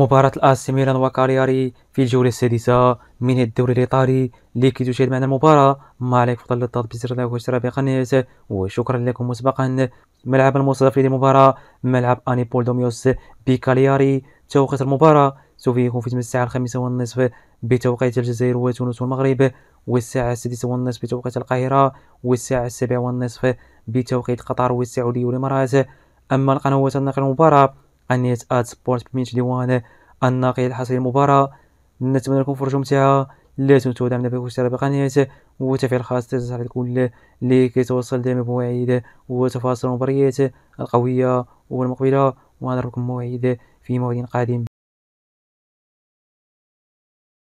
مباراة الاسي ميلان وكالياري في الجولة السادسة من الدوري الإيطالي لكي تشاهد معنا المباراة ما عليك فضل الضغط بزر لايك واشتراك وشكرا لكم مسبقا ملعب المستضيف للمباراة ملعب أنيبول دوميوس بكالياري توقيت المباراة سوف يكون في الساعة الخامسة والنصف بتوقيت الجزائر وتونس والمغرب والساعة السادسة والنصف بتوقيت القاهرة والساعة السابعة والنصف بتوقيت قطر والسعودية والإمارات أما القنوات الناقلة المباراة انيت آت سبورت من ديوان الناقل الحصري المباراة نتمنى لكم فرجة ممتعة لا تنسوا دعمنا باشتراك بقناة وتفعيل الخاص تظهر الكل لي كيتوصل دائما بمواعيد وتفاصيل المباريات القوية والمقبلة ونراكم موعد في موعد قادم